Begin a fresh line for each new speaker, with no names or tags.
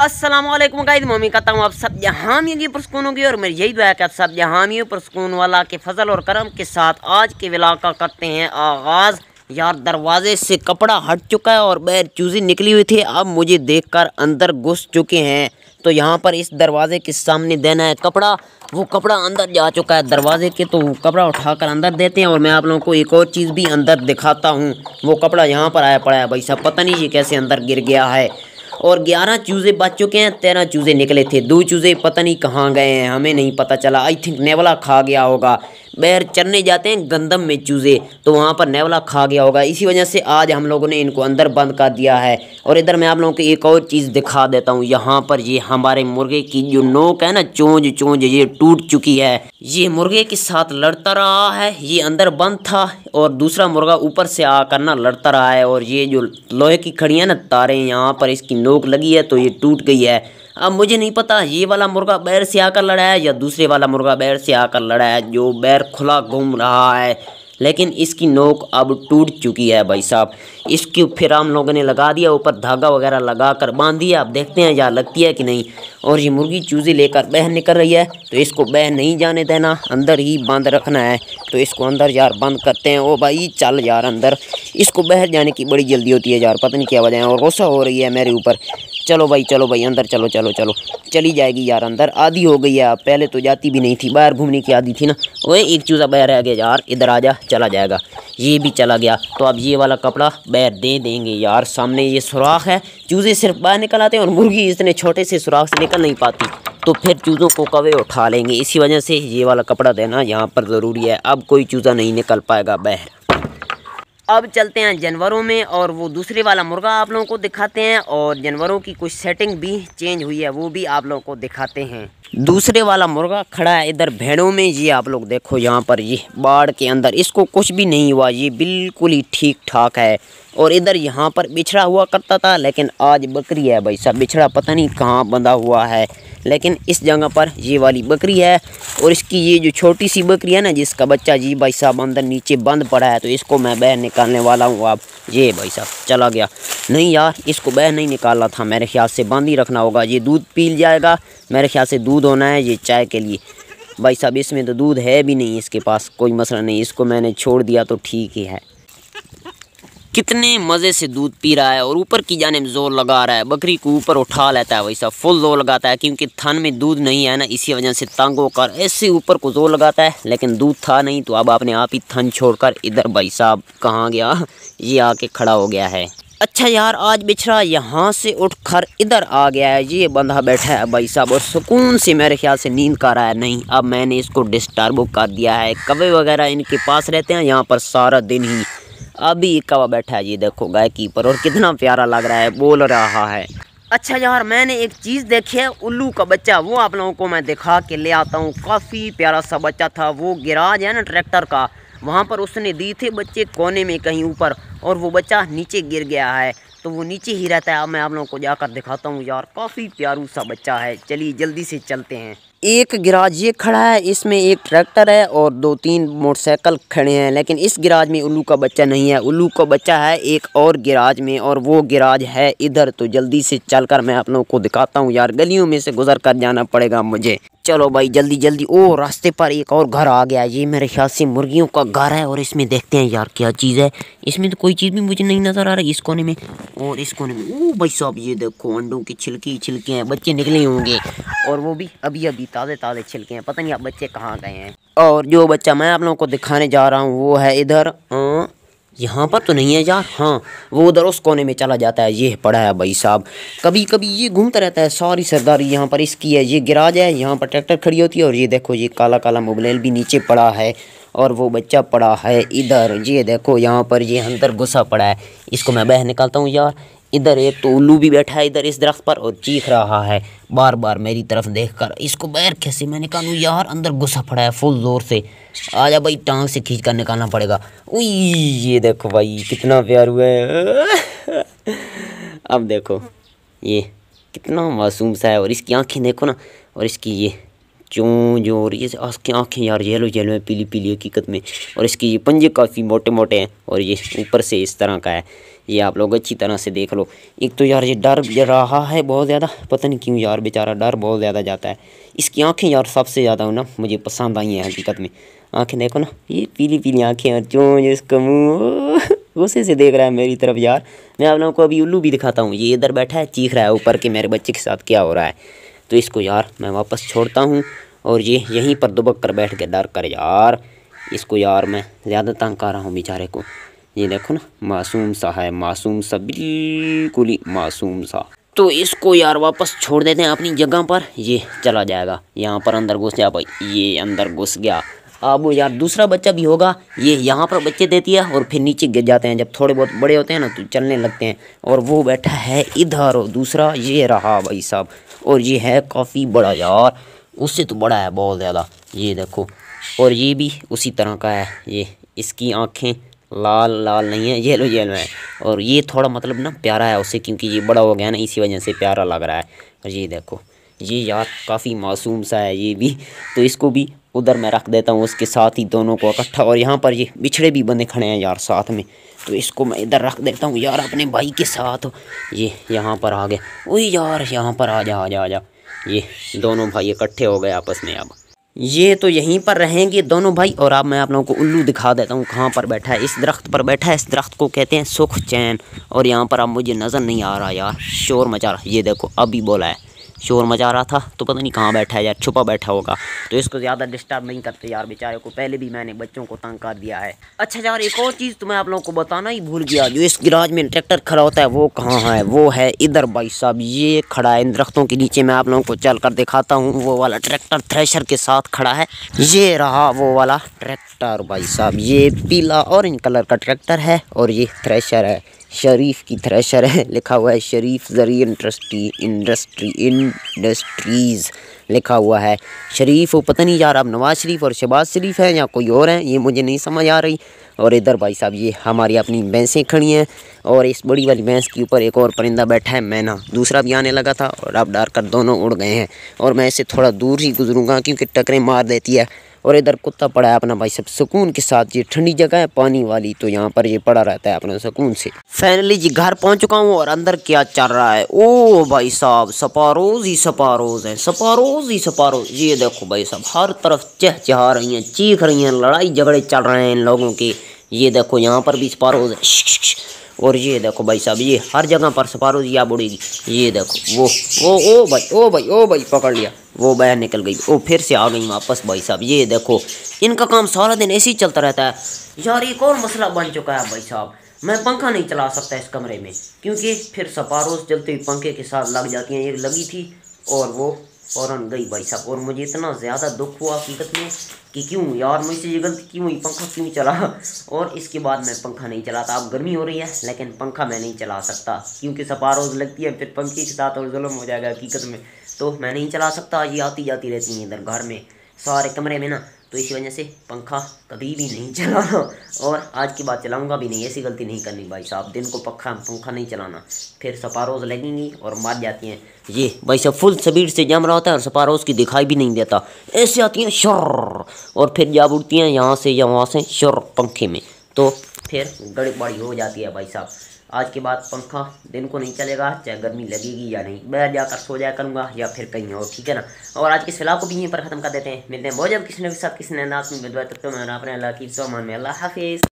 असलम गाइद मम्मी कहता हूँ आप सब जहामियों की पुरस्कून होगी और मेरी यही दुआ है कि आप सब जहामियों पुरस्कून वाला के फजल और करम के साथ आज के विला का करते हैं आगाज़ यार दरवाजे से कपड़ा हट चुका है और बैर चूज़ी निकली हुई थी अब मुझे देखकर अंदर घुस चुके हैं तो यहाँ पर इस दरवाजे के सामने देना है कपड़ा वो कपड़ा अंदर जा चुका है दरवाजे के तो कपड़ा उठाकर अंदर देते हैं और मैं आप लोगों को एक और चीज़ भी अंदर दिखाता हूँ वो कपड़ा यहाँ पर आया पड़ा है भाई साहब पता नहीं ये कैसे अंदर गिर गया है और ग्यारह चूज़े बच चुके हैं तेरह चूज़े निकले थे दो चूज़े पता नहीं कहाँ गए हैं हमें नहीं पता चला आई थिंक नेवला खा गया होगा बैर चरने जाते हैं गंदम में चूज़े तो वहाँ पर नेवला खा गया होगा इसी वजह से आज हम लोगों ने इनको अंदर बंद कर दिया है और इधर मैं आप लोगों को एक और चीज़ दिखा देता हूँ यहाँ पर ये हमारे मुर्गे की जो नोक है ना चोंज चोंज ये टूट चुकी है ये मुर्गे के साथ लड़ता रहा है ये अंदर बंद था और दूसरा मुर्गा ऊपर से आकर ना लड़ता रहा है और ये जो लोहे की खड़ी है ना तारे यहाँ पर इसकी नोक लगी है तो ये टूट गई है अब मुझे नहीं पता ये वाला मुर्गा बैर से आकर लड़ा है या दूसरे वाला मुर्गा बैर से आकर लड़ा है जो बैर खुला घूम रहा है लेकिन इसकी नोक अब टूट चुकी है भाई साहब इसकी फिर हम लोगों ने लगा दिया ऊपर धागा वगैरह लगा कर बांध दिया अब देखते हैं यहाँ लगती है कि नहीं और ये मुर्गी चूज़े लेकर बह निकल रही है तो इसको बह नहीं जाने देना अंदर ही बंद रखना है तो इसको अंदर यार बंद करते हैं ओ भाई चल यार अंदर इसको बह जाने की बड़ी जल्दी होती है यार पता नहीं क्या वजह है और गुस्सा हो रही है मेरे ऊपर चलो भाई चलो भाई अंदर चलो चलो चलो चली जाएगी यार अंदर आधी हो गई है आप पहले तो जाती भी नहीं थी बाहर घूमने की आधी थी ना वही एक चूज़ा बाहर आ गया यार इधर आ जा चला जाएगा ये भी चला गया तो अब ये वाला कपड़ा बाहर दे देंगे यार सामने ये सुराख है चूज़े सिर्फ बाहर निकल आते हैं और मुर्गी इतने छोटे से सुराख से निकल नहीं पाती तो फिर चूज़ों को कवे उठा लेंगे इसी वजह से ये वाला कपड़ा देना यहाँ पर ज़रूरी है अब कोई चूज़ा नहीं निकल पाएगा बाहर अब चलते हैं जानवरों में और वो दूसरे वाला मुर्गा आप लोगों को दिखाते हैं और जानवरों की कुछ सेटिंग भी चेंज हुई है वो भी आप लोगों को दिखाते हैं दूसरे वाला मुर्गा खड़ा है इधर भेड़ों में ये आप लोग देखो यहाँ पर ये बाढ़ के अंदर इसको कुछ भी नहीं हुआ ये बिल्कुल ही ठीक ठाक है और इधर यहाँ पर बिछड़ा हुआ करता था लेकिन आज बकरी है भाई साहब बिछड़ा पता नहीं कहाँ बंधा हुआ है लेकिन इस जगह पर ये वाली बकरी है और इसकी ये जो छोटी सी बकरी है ना जिसका बच्चा जी भाई साहब अंदर नीचे बंद पड़ा है तो इसको मैं बह निकालने वाला हूँ आप ये भाई साहब चला गया नहीं यार इसको बह नहीं निकालना था मेरे ख्याल से बंद ही रखना होगा ये दूध पी जाएगा मेरे ख्याल से दूध होना है ये चाय के लिए भाई साहब इसमें तो दूध है भी नहीं इसके पास कोई मसला नहीं इसको मैंने छोड़ दिया तो ठीक ही है कितने मज़े से दूध पी रहा है और ऊपर की जाने में जोर लगा रहा है बकरी को ऊपर उठा लेता है वैसा फुल जोर लगाता है क्योंकि थन में दूध नहीं है ना इसी वजह से तंग होकर ऐसे ऊपर को जोर लगाता है लेकिन दूध था नहीं तो अब आपने आप ही थन छोड़कर इधर भाई साहब कहाँ गया ये आके खड़ा हो गया है अच्छा यार आज बिछड़ा यहाँ से उठ कर इधर आ गया है ये बंधा बैठा है भाई साहब और सुकून से मेरे ख्याल से नींद कर रहा है नहीं अब मैंने इसको डिस्टर्ब कर दिया है कवे वगैरह इनके पास रहते हैं यहाँ पर सारा दिन ही अभी कवा बैठा है ये देखो गाय कीपर और कितना प्यारा लग रहा है बोल रहा है अच्छा यार मैंने एक चीज़ देखी है उल्लू का बच्चा वो आप लोगों को मैं दिखा के ले आता हूँ काफ़ी प्यारा सा बच्चा था वो गिराज है ना ट्रैक्टर का वहाँ पर उसने दी थे बच्चे कोने में कहीं ऊपर और वो बच्चा नीचे गिर गया है तो वो नीचे ही रहता है अब मैं आप लोगों को जाकर दिखाता हूँ यार काफ़ी प्यारू सा बच्चा है चलिए जल्दी से चलते हैं एक गिराज ये खड़ा है इसमें एक ट्रैक्टर है और दो तीन मोटरसाइकिल खड़े हैं लेकिन इस गिराज में उल्लू का बच्चा नहीं है उल्लू का बच्चा है एक और गिराज में और वो गिराज है इधर तो जल्दी से चलकर मैं आप लोगों को दिखाता हूँ यार गलियों में से गुजर कर जाना पड़ेगा मुझे चलो भाई जल्दी जल्दी ओ रास्ते पर एक और घर आ गया ये मेरे ख्याल से मुर्गियों का घर है और इसमें देखते हैं यार क्या चीज़ है इसमें तो कोई चीज़ भी मुझे नहीं नज़र आ रही इस कोने में और इस कोने में ओ भाई साहब ये देखो अंडों की छिलकी छिलके हैं बच्चे निकले होंगे और वो भी अभी अभी ताज़े ताज़े छिलके हैं पता नहीं आप बच्चे कहाँ गए हैं और जो बच्चा मैं आप लोगों को दिखाने जा रहा हूँ वो है इधर अं, यहाँ पर तो नहीं है यार हाँ वो उधर उस कोने में चला जाता है ये पड़ा है भाई साहब कभी कभी ये घूमता रहता है सारी सरदारी यहाँ पर इसकी है ये गिराज है यहाँ पर ट्रैक्टर खड़ी होती है और ये देखो ये काला काला मोबाइल भी नीचे पड़ा है और वो बच्चा पड़ा है इधर ये देखो यहाँ पर ये अंदर गुस्सा पड़ा है इसको मैं बह निकालता हूँ यार इधर एक तो उल्लू भी बैठा है इधर इस दरख्त पर और चीख रहा है बार बार मेरी तरफ देखकर इसको बैर कैसे मैंने कहा यार अंदर गुस्सा पड़ा है फुल ज़ोर से आजा भाई टांग से खींच कर निकालना पड़ेगा उई ये देखो भाई कितना प्यार हुआ है अब देखो ये कितना मासूम सा है और इसकी आँखें देखो ना और इसकी ये चूँ जो और ये आँखें आँखें यार येलो येलो है पीली पीली हकीकत में और इसके ये पंजे काफ़ी मोटे मोटे हैं और ये ऊपर से इस तरह का है ये आप लोग अच्छी तरह से देख लो एक तो यार ये डर रहा है बहुत ज़्यादा पता नहीं क्यों यार बेचारा डर बहुत ज़्यादा जाता है इसकी आँखें यार सबसे ज़्यादा ना मुझे पसंद आई हैं हकीकत में आँखें देखो ना ये पीली पीली आँखें और चूँ इसका मुँह गुस्से से देख रहा है मेरी तरफ यार मैं आप लोगों को अभी उल्लू भी दिखाता हूँ ये इधर बैठा है चीख रहा है ऊपर के मेरे बच्चे के साथ क्या हो रहा है तो इसको यार मैं वापस छोड़ता हूँ और ये यहीं पर दुबक कर बैठ के डर कर यार इसको यार मैं ज़्यादा तंग कर रहा हूँ बेचारे को ये देखो ना मासूम सा है मासूम सा बिल्कुल ही मासूम सा तो इसको यार वापस छोड़ देते हैं अपनी जगह पर ये चला जाएगा यहाँ पर अंदर घुस गया भाई ये अंदर घुस गया अब यार दूसरा बच्चा भी होगा ये यहाँ पर बच्चे देती है और फिर नीचे गिर जाते हैं जब थोड़े बहुत बड़े होते हैं ना तो चलने लगते हैं और वो बैठा है इधर और दूसरा ये रहा भाई साहब और ये है काफ़ी बड़ा यार उससे तो बड़ा है बहुत ज़्यादा ये देखो और ये भी उसी तरह का है ये इसकी आँखें लाल लाल नहीं है येलो येलो है और ये थोड़ा मतलब ना प्यारा है उससे क्योंकि ये बड़ा हो गया ना इसी वजह से प्यारा लग रहा है और ये देखो ये यार काफ़ी मासूम सा है ये भी तो इसको भी उधर मैं रख देता हूँ उसके साथ ही दोनों को इकट्ठा और यहाँ पर ये बिछड़े भी बंदे खड़े हैं यार साथ में तो इसको मैं इधर रख देता हूँ यार अपने भाई के साथ ये यहाँ पर आ गए ओ यार यहाँ पर आ जा आ जा आ जा ये दोनों भाई इकट्ठे हो गए आपस में अब ये तो यहीं पर रहेंगे दोनों भाई और अब मैं आप लोगों को उल्लू दिखा देता हूँ कहाँ पर बैठा है इस दरख्त पर बैठा है इस दरख्त को कहते हैं सुख चैन और यहाँ पर अब मुझे नज़र नहीं आ रहा यार शोर मचा रहा ये देखो अभी बोला है शोर मचा रहा था तो पता नहीं कहाँ बैठा है यार छुपा बैठा होगा तो इसको ज़्यादा डिस्टर्ब नहीं करते यार बेचारे को पहले भी मैंने बच्चों को तंग कर दिया है अच्छा यार एक और चीज़ तुम्हें आप लोगों को बताना ही भूल गया जो इस गिराज में ट्रैक्टर खड़ा होता है वो कहाँ है वो है इधर भाई साहब ये खड़ा है इन दरख्तों के नीचे मैं आप लोगों को चल कर दिखाता हूँ वो वाला ट्रैक्टर थ्रेशर के साथ खड़ा है ये रहा वो वाला ट्रैक्टर भाई साहब ये पीला ऑरेंज कलर का ट्रैक्टर है और ये थ्रेशर है शरीफ की थ्रेशर है लिखा हुआ है शरीफ जरिए इंडस्ट्री इंडस्ट्री इंडस्ट्रीज़ लिखा हुआ है शरीफ वो पता नहीं यार अब नवाज़ शरीफ और शहबाज शरीफ हैं या कोई और हैं ये मुझे नहीं समझ आ रही और इधर भाई साहब ये हमारी अपनी भैंसें खड़ी हैं और इस बड़ी वाली भैंस के ऊपर एक और परिंदा बैठा है मैना दूसरा भी आने लगा था और अब डार कर दोनों उड़ गए हैं और मैं इसे थोड़ा दूर ही गुजरूँगा क्योंकि टकरें मार देती है और इधर कुत्ता पड़ा है अपना भाई सब सुकून के साथ ये ठंडी जगह है पानी वाली तो यहाँ पर ये पड़ा रहता है अपना सुकून से फाइनली जी घर पहुँच चुका हूँ और अंदर क्या चल रहा है ओ भाई साहब सपारोज ही सपारोज है सपारोज ही सपारोज ये देखो भाई साहब हर तरफ चह चहा रही हैं चीख रही हैं लड़ाई झगड़े चल रहे हैं इन लोगों के ये देखो यहाँ पर भी स्पार है और ये देखो भाई साहब ये हर जगह पर स्पारोज या बुढ़ेगी ये देखो वो ओ ओ भाई ओ भाई ओ भाई पकड़ लिया वो बाहर निकल गई वो फिर से आ गई वापस भाई साहब ये देखो इनका काम सारा दिन ऐसे ही चलता रहता है यार एक और मसला बन चुका है भाई साहब मैं पंखा नहीं चला सकता इस कमरे में क्योंकि फिर सपारोज चलते हुए पंखे के साथ लग जाती हैं एक लगी थी और वो फ़ौरन गई भाई साहब और मुझे इतना ज़्यादा दुख हुआ हकीकत में कि क्यों यार मुझसे ये गलती क्यों हुई पंखा क्यों चला और इसके बाद मैं पंखा नहीं चलाता अब गर्मी हो रही है लेकिन पंखा मैं नहीं चला सकता क्योंकि सपा रोज़ लगती है फिर पंखे के साथ और जुलम हो जाएगा हकीकत में तो मैं नहीं चला सकता ये आती जाती रहती हैं इधर घर में सारे कमरे में ना तो इसी वजह से पंखा कभी भी नहीं चलाना और आज की बात चलाऊंगा भी नहीं ऐसी गलती नहीं करनी भाई साहब दिन को पंखा पंखा नहीं चलाना फिर सपारोज लगेंगी और मार जाती हैं ये भाई साहब फुल स्पीड से जम रहा होता है और सपारोज की दिखाई भी नहीं देता ऐसे आती हैं शर और फिर जा उड़ती हैं यहाँ से या वहाँ से शर पंखे में तो फिर गड़बड़ी हो जाती है भाई साहब आज के बाद पंखा दिन को नहीं चलेगा चाहे गर्मी लगेगी या नहीं मैं जाकर सो जाया करूँगा या फिर कहीं और ठीक है ना और आज की सलाह को भी यहीं पर ख़त्म कर देते हैं मिलते हैं बहुत जब किसी ने भी साथ किसी ने नाथ में बिदवा तो मैं अपने अल्लाह की सामान में अल्लाह हाफिज़